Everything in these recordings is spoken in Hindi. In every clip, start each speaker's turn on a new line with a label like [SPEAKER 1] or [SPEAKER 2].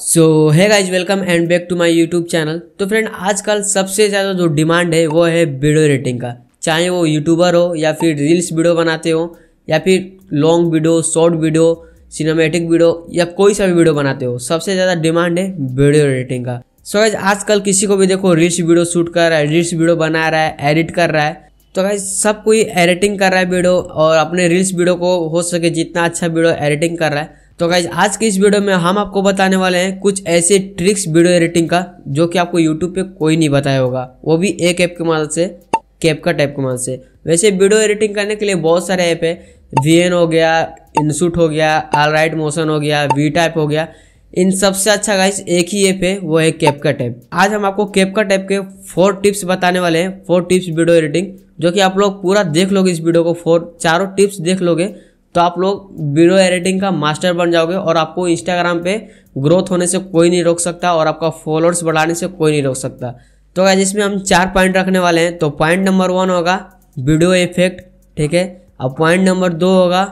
[SPEAKER 1] so hi guys welcome and back to my YouTube channel तो फ्रेंड आजकल सबसे ज़्यादा जो डिमांड है वो है वीडियो एडिटिंग का चाहे वो यूट्यूबर हो या फिर रील्स वीडियो बनाते हो या फिर long video short video cinematic video या कोई सा भी वीडियो बनाते हो सबसे ज़्यादा डिमांड है वीडियो एडिटिंग का सो गाइज आजकल किसी को भी देखो रील्स वीडियो शूट कर रहा है रील्स वीडियो बना रहा है एडिट कर रहा है तो गाइज सब कोई एडिटिंग कर रहा है वीडियो और अपने रील्स वीडियो को हो सके जितना अच्छा वीडियो एडिटिंग कर रहा है तो गाइज आज की इस वीडियो में हम आपको बताने वाले हैं कुछ ऐसे ट्रिक्स वीडियो एडिटिंग का जो कि आपको यूट्यूब पे कोई नहीं बताया होगा वो भी एक ऐप की मदद से कैप का टाइप की मदद से वैसे वीडियो एडिटिंग करने के लिए बहुत सारे ऐप है वी हो गया इनसूट हो गया आल राइट मोशन हो गया वी टाइप हो गया इन सबसे अच्छा गाइज एक ही ऐप है वो है कैपका टाइप आज हम आपको कैपका टाइप के फोर टिप्स बताने वाले हैं फोर टिप्स वीडियो एडिटिंग जो कि आप लोग पूरा देख लोगे इस वीडियो को फोर चारों टिप्स देख लोगे तो आप लोग वीडियो एडिटिंग का मास्टर बन जाओगे और आपको इंस्टाग्राम पे ग्रोथ होने से कोई नहीं रोक सकता और आपका फॉलोअर्स बढ़ाने से कोई नहीं रोक सकता तो क्या इसमें हम चार पॉइंट रखने वाले हैं तो पॉइंट नंबर वन होगा वीडियो इफेक्ट ठीक है और पॉइंट नंबर दो होगा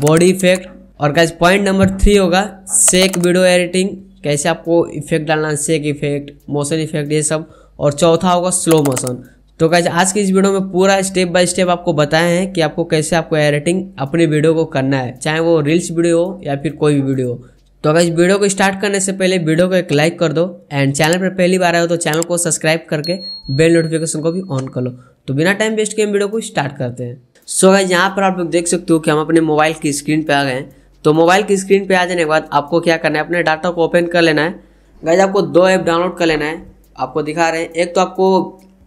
[SPEAKER 1] बॉडी इफेक्ट और क्या पॉइंट नंबर थ्री होगा सेक वीडियो एडिटिंग कैसे आपको इफेक्ट डालना है सेक इफेक्ट मोशन इफेक्ट ये सब और चौथा होगा स्लो मोशन तो कैसे आज की इस वीडियो में पूरा स्टेप बाय स्टेप आपको बताए हैं कि आपको कैसे आपको एडिटिंग अपनी वीडियो को करना है चाहे वो रील्स वीडियो हो या फिर कोई भी वीडियो हो तो अगर इस वीडियो को स्टार्ट करने से पहले वीडियो को एक लाइक कर दो एंड चैनल पर पहली बार आए हो तो चैनल को सब्सक्राइब करके बेल नोटिफिकेशन को भी ऑन कर लो तो बिना टाइम वेस्ट के हम वीडियो को स्टार्ट करते हैं सो अगर यहाँ पर आप लोग देख सकते हो कि हम अपने मोबाइल की स्क्रीन पर आ गए तो मोबाइल की स्क्रीन पर आ जाने के बाद आपको क्या करना है अपने डाटा को ओपन कर लेना है गाइज आपको दो ऐप डाउनलोड कर लेना है आपको दिखा रहे हैं एक तो आपको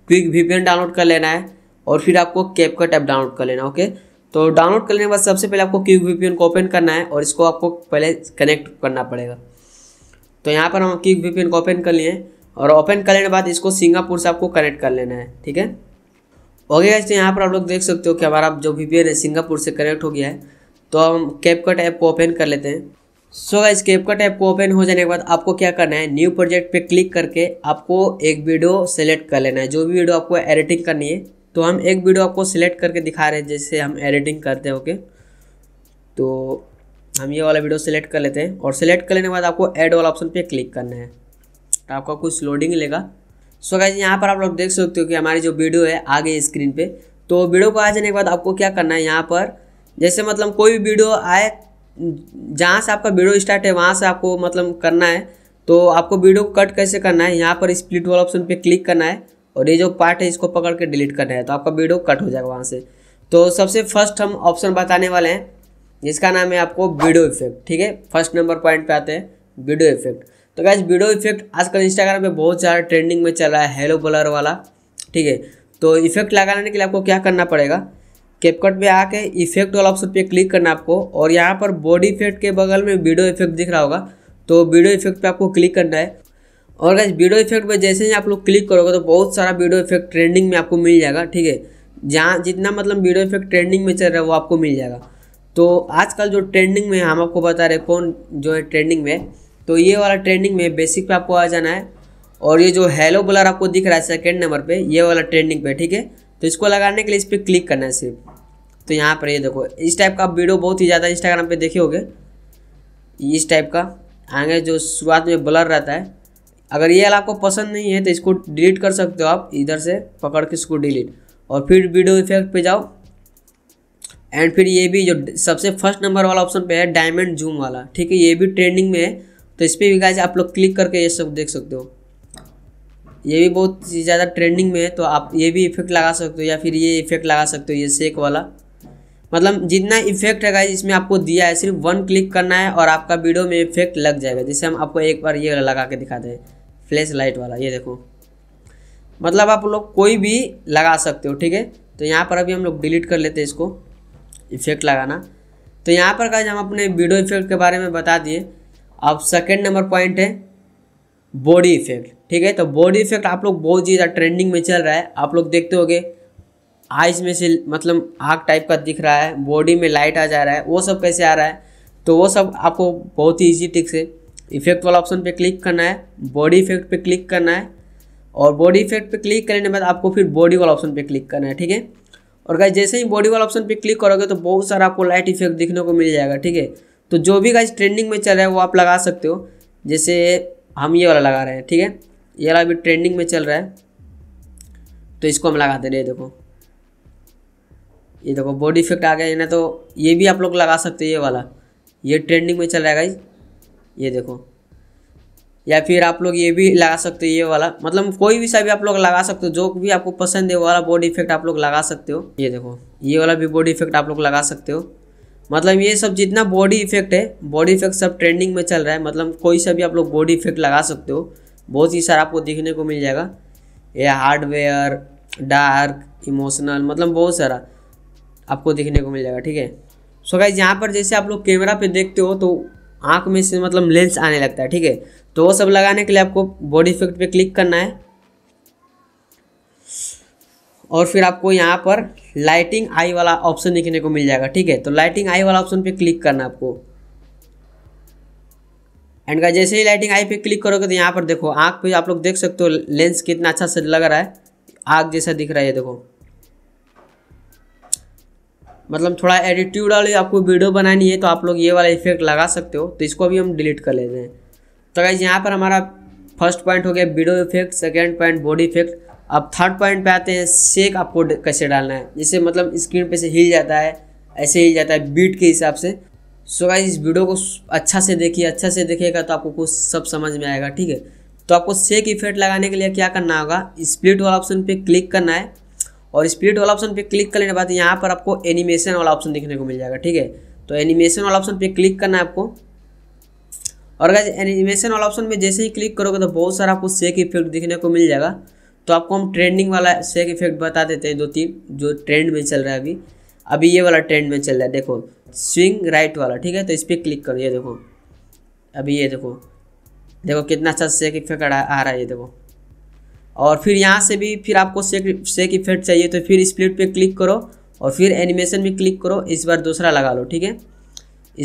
[SPEAKER 1] क्विक वीपीएन डाउनलोड कर लेना है और फिर आपको कैप का टैप डाउनलोड कर लेना ओके तो डाउनलोड करने के बाद सबसे पहले आपको क्विक वीपीएन को ओपन करना है और इसको आपको पहले कनेक्ट करना पड़ेगा तो यहाँ पर हम क्विक वीपीएन को ओपन कर लिए और ओपन करने के बाद इसको सिंगापुर से आपको कनेक्ट कर लेना है ठीक है ओके गाइस तो यहाँ पर आप लोग देख सकते हो कि हमारा जो वी है सिंगापुर से कनेक्ट हो गया है तो हम कैप कट ऐप को ओपन कर लेते हैं so so guys CapCut app को ओपन हो जाने के बाद आपको क्या करना है न्यू प्रोजेक्ट पे क्लिक करके आपको एक वीडियो सेलेक्ट कर लेना है जो भी वीडियो आपको एडिटिंग करनी है तो हम एक वीडियो आपको सेलेक्ट करके दिखा रहे हैं जैसे हम एडिटिंग करते हैं ओके तो हम ये वाला वीडियो सेलेक्ट कर लेते हैं और सेलेक्ट कर लेने के बाद आपको एड वाला ऑप्शन पर क्लिक करना है तो आपका कुछ लोडिंग लेगा सो so गाइज यहाँ पर आप लोग देख सकते हो कि हमारी जो वीडियो है आ गई स्क्रीन पर तो वीडियो को आ जाने के बाद आपको क्या करना है यहाँ पर जैसे मतलब कोई भी वीडियो आए जहाँ से आपका वीडियो स्टार्ट है वहाँ से आपको मतलब करना है तो आपको वीडियो को कट कैसे करना है यहाँ पर स्प्लिट वाला ऑप्शन पे क्लिक करना है और ये जो पार्ट है इसको पकड़ के डिलीट करना है तो आपका वीडियो कट हो जाएगा वहाँ से तो सबसे फर्स्ट हम ऑप्शन बताने वाले हैं जिसका नाम है आपको वीडियो इफेक्ट ठीक है फर्स्ट नंबर पॉइंट पर आते हैं वीडियो इफेक्ट तो क्या वीडियो इफेक्ट आजकल इंस्टाग्राम पर बहुत ज़्यादा ट्रेंडिंग में चला है हेलो ब्लर वाला ठीक है तो इफेक्ट लगाने के लिए आपको क्या करना पड़ेगा कैपकट में आके इफेक्ट वाला ऑप्शन पे क्लिक करना आपको और यहाँ पर बॉडी इफेक्ट के बगल में वीडियो इफेक्ट दिख रहा होगा तो वीडियो इफेक्ट पे आपको क्लिक करना है और अगर वीडियो इफेक्ट पर जैसे ही आप लोग क्लिक करोगे तो बहुत सारा वीडियो इफेक्ट ट्रेंडिंग में आपको मिल जाएगा ठीक है जहाँ जितना मतलब वीडियो इफेक्ट ट्रेंडिंग में चल रहा है वो आपको मिल जाएगा तो आजकल जो ट्रेंडिंग में हम आपको बता रहे कौन जो है ट्रेंडिंग में तो ये वाला ट्रेंडिंग में बेसिक पे आपको आ जाना है और ये जो हेलो ब्लर आपको दिख रहा है सेकेंड नंबर पर ये वाला ट्रेंडिंग पे ठीक है तो इसको लगाने के लिए इस पर क्लिक करना है सिर्फ तो यहाँ पर ये देखो इस टाइप का वीडियो बहुत ही ज़्यादा इंस्टाग्राम पे देखे होगे इस टाइप का आगे जो शुरुआत में ब्लर रहता है अगर ये आपको पसंद नहीं है तो इसको डिलीट कर सकते हो आप इधर से पकड़ के इसको डिलीट और फिर वीडियो इफेक्ट पे जाओ एंड फिर ये भी जो सबसे फर्स्ट नंबर वाला ऑप्शन पे है डायमंड जूम वाला ठीक है ये भी ट्रेंडिंग में है तो इस पर भी गाइज आप लोग क्लिक करके ये सब देख सकते हो ये भी बहुत ज़्यादा ट्रेंडिंग में है तो आप ये भी इफेक्ट लगा सकते हो या फिर ये इफेक्ट लगा सकते हो ये शेक वाला मतलब जितना इफेक्ट है गाइज इसमें आपको दिया है सिर्फ वन क्लिक करना है और आपका वीडियो में इफेक्ट लग जाएगा जैसे हम आपको एक बार ये लगा के दिखा दें फ्लैश लाइट वाला ये देखो मतलब आप लोग कोई भी लगा सकते हो ठीक है तो यहाँ पर अभी हम लोग डिलीट कर लेते हैं इसको इफेक्ट लगाना तो यहाँ पर गाइज हम अपने वीडियो इफेक्ट के बारे में बता दिए अब सेकेंड नंबर पॉइंट है बॉडी इफेक्ट ठीक है तो बॉडी इफेक्ट आप लोग बहुत ज़्यादा ट्रेंडिंग में चल रहा है आप लोग देखते होंगे आइज में से मतलब आग टाइप का दिख रहा है बॉडी में लाइट आ जा रहा है वो सब कैसे आ रहा है तो वो सब आपको बहुत ही ईजी ट्रिक से इफेक्ट वाला ऑप्शन पे क्लिक करना है बॉडी इफेक्ट पे क्लिक करना है और बॉडी इफेक्ट पे क्लिक करने के बाद आपको फिर बॉडी वाला ऑप्शन पे क्लिक करना है ठीक है और गाइज जैसे ही बॉडी वाला ऑप्शन पे क्लिक करोगे तो बहुत सारा आपको लाइट इफेक्ट दिखने को मिल जाएगा ठीक है तो जो भी गाइज ट्रेंडिंग में चल रहा है वो आप लगा सकते हो जैसे हम ये वाला लगा रहे हैं ठीक है ये वाला अभी ट्रेंडिंग में चल रहा है तो इसको हम लगा दे रहे देखो ये देखो बॉडी इफेक्ट आ गया है ना तो ये भी आप लोग लगा सकते हो ये वाला ये ट्रेंडिंग में चल रहा है गाइज ये देखो या फिर आप लोग ये भी लगा सकते हो ये वाला मतलब कोई भी सा भी आप लोग लगा सकते हो जो भी आपको पसंद है वो वाला बॉडी इफेक्ट आप लोग लगा सकते हो ये देखो ये वाला भी बॉडी इफेक्ट आप लोग लगा सकते हो मतलब ये सब जितना बॉडी इफेक्ट है बॉडी इफेक्ट सब ट्रेंडिंग में चल रहा है मतलब कोई सा भी आप लोग बॉडी इफेक्ट लगा सकते हो बहुत ही सारा आपको देखने को मिल जाएगा ये हार्डवेयर डार्क इमोशनल मतलब बहुत सारा आपको देखने को मिल जाएगा ठीक है सो गाइज यहाँ पर जैसे आप लोग कैमरा पे देखते हो तो आँख में से मतलब लेंस आने लगता है ठीक है तो वो सब लगाने के लिए आपको बॉडी इफेक्ट पे क्लिक करना है और फिर आपको यहाँ पर लाइटिंग आई वाला ऑप्शन देखने को मिल जाएगा ठीक है तो लाइटिंग आई वाला ऑप्शन पे क्लिक करना आपको एंड का जैसे ही लाइटिंग आई पे क्लिक करोगे तो यहाँ पर देखो आँख पे आप लोग देख सकते हो लेंस कितना अच्छा से लग रहा है आग जैसा दिख रहा है देखो मतलब थोड़ा एडिट्यूड वाली आपको वीडियो बनानी है तो आप लोग ये वाला इफेक्ट लगा सकते हो तो इसको भी हम डिलीट कर लेते हैं तो गाइज यहाँ पर हमारा फर्स्ट पॉइंट हो गया video effect second point body effect अब थर्ड पॉइंट पे आते हैं शेक आपको कैसे डालना है जैसे मतलब स्क्रीन पे से हिल जाता है ऐसे हिल जाता है बीट के हिसाब से सो गाइज इस वीडियो को अच्छा से देखिए अच्छा से देखिएगा तो आपको कुछ सब समझ में आएगा ठीक है तो आपको शेक इफेक्ट लगाने के लिए क्या करना होगा स्प्लिट वाला ऑप्शन पे क्लिक करना है और स्पीड वाला ऑप्शन पे क्लिक करने के बाद यहाँ पर आपको एनिमेशन वाला ऑप्शन देखने को मिल जाएगा ठीक है तो एनिमेशन वाला ऑप्शन पे क्लिक करना है आपको और अगर एनिमेशन वाला ऑप्शन में जैसे ही क्लिक करोगे तो बहुत सारा आपको सेक इफेक्ट देखने को मिल जाएगा तो आपको हम ट्रेंडिंग वाला सेक इफेक्ट बता देते हैं दो तीन जो ट्रेंड में चल रहा है अभी अभी ये वाला ट्रेंड में चल रहा है देखो स्विंग राइट वाला ठीक है तो इस पर क्लिक करो ये देखो अभी ये देखो देखो कितना अच्छा सेक इफेक्ट आ रहा है ये देखो और फिर यहाँ से भी फिर आपको सेक सेक इफेक्ट चाहिए तो फिर स्प्लिट पे क्लिक करो और फिर एनिमेशन भी क्लिक करो इस बार दूसरा लगा लो ठीक है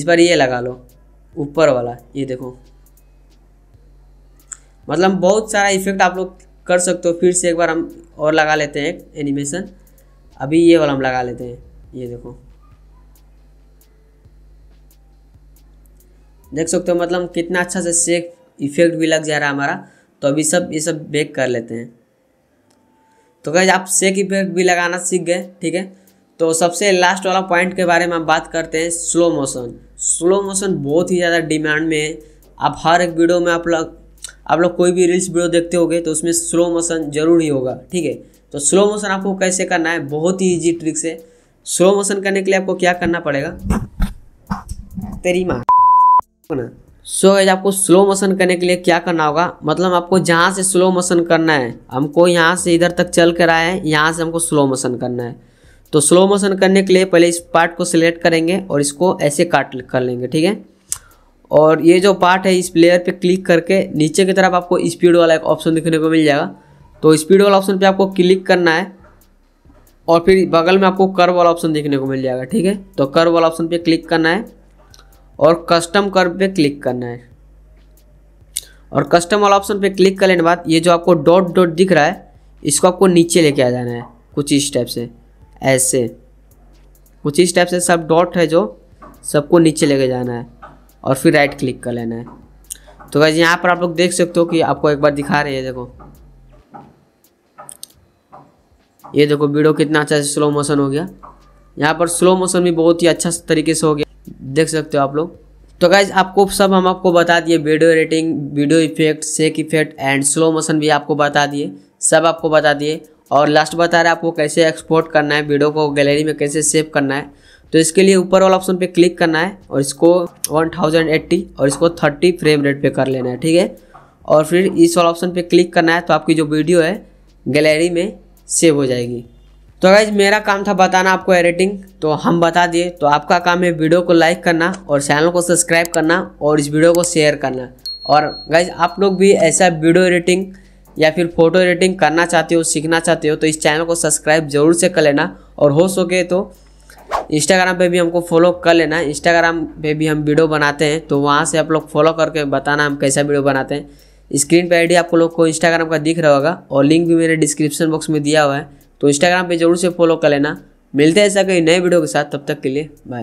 [SPEAKER 1] इस बार ये लगा लो ऊपर वाला ये देखो मतलब बहुत सारा इफेक्ट आप लोग कर सकते हो फिर से एक बार हम और लगा लेते हैं एनिमेशन अभी ये वाला हम लगा लेते हैं ये देखो देख सकते हो मतलब कितना अच्छा से सेक इफेक्ट भी लग जा रहा है हमारा तो अभी सब ये सब बेक कर लेते हैं तो गैज आप सेक इफेक्ट भी लगाना सीख गए ठीक है तो सबसे लास्ट वाला पॉइंट के बारे में हम बात करते हैं स्लो मोशन स्लो मोशन बहुत ही ज़्यादा डिमांड में है आप हर एक वीडियो में आप लोग आप लोग कोई भी रील्स वीडियो देखते होगे तो उसमें स्लो मोशन जरूर ही होगा ठीक है तो स्लो मोशन आपको कैसे करना है बहुत ही ईजी ट्रिक से स्लो मोशन करने के लिए आपको क्या करना पड़ेगा तेरी माँ ना सो so, आपको स्लो मोशन करने के लिए क्या करना होगा मतलब आपको जहाँ से स्लो मोशन करना है हमको यहाँ से इधर तक चल कर आए हैं यहाँ से हमको स्लो मोशन करना है तो स्लो मोशन करने के लिए पहले इस पार्ट को सिलेक्ट करेंगे और इसको ऐसे काट कर लेंगे ठीक है और ये जो पार्ट है इस प्लेयर पे क्लिक करके नीचे की तरफ आपको स्पीड वाला एक ऑप्शन दिखने को मिल जाएगा तो स्पीड वाला ऑप्शन पे आपको क्लिक करना है और फिर बगल में आपको कर्व वाला ऑप्शन देखने को मिल जाएगा ठीक है तो कर्व वाला ऑप्शन पे क्लिक करना है और कस्टम कर पे क्लिक करना है और कस्टम वाला ऑप्शन पे क्लिक करने के बाद ये जो आपको डॉट डॉट दिख रहा है इसको आपको नीचे लेके आ जाना है कुछ इस टाइप से ऐसे कुछ इस टाइप से सब डॉट है जो सबको नीचे लेके जाना है और फिर राइट क्लिक कर लेना है तो वैसे यहाँ पर आप लोग देख सकते हो कि आपको एक बार दिखा रहे हैं देखो ये देखो वीडियो कितना अच्छा से स्लो मोशन हो गया यहाँ पर स्लो मोशन भी बहुत ही अच्छा तरीके से हो गया देख सकते हो आप लोग तो गाइज आपको सब हम आपको बता दिए वीडियो एडिटिंग वीडियो इफेक्ट सेक इफेक्ट एंड स्लो मोशन भी आपको बता दिए सब आपको बता दिए और लास्ट बता रहे आपको कैसे एक्सपोर्ट करना है वीडियो को गैलरी में कैसे सेव करना है तो इसके लिए ऊपर वाला ऑप्शन पे क्लिक करना है और इसको 1080 और इसको 30 फ्रेम रेट पे कर लेना है ठीक है और फिर इस वाला ऑप्शन पे क्लिक करना है तो आपकी जो वीडियो है गैलरी में सेव हो जाएगी तो गाइज मेरा काम था बताना आपको एडिटिंग तो हम बता दिए तो आपका काम है वीडियो को लाइक करना और चैनल को सब्सक्राइब करना और इस वीडियो को शेयर करना और गाइज आप लोग भी ऐसा वीडियो एडिटिंग या फिर फोटो एडिटिंग करना चाहते हो सीखना चाहते हो तो इस चैनल को सब्सक्राइब जरूर से कर लेना और हो सके तो इंस्टाग्राम पे भी हमको फॉलो कर लेना इंस्टाग्राम पे भी हम वीडियो बनाते हैं तो वहाँ से आप लोग फॉलो करके बताना हम कैसा वीडियो बनाते हैं स्क्रीन पे आईडी आप लोग को इंस्टाग्राम का दिख रहा होगा और लिंक भी मेरे डिस्क्रिप्शन बॉक्स में दिया हुआ है तो इंस्टाग्राम पे जरूर से फॉलो कर लेना मिलते हैं ऐसा कहीं नए वीडियो के साथ तब तक के लिए बाय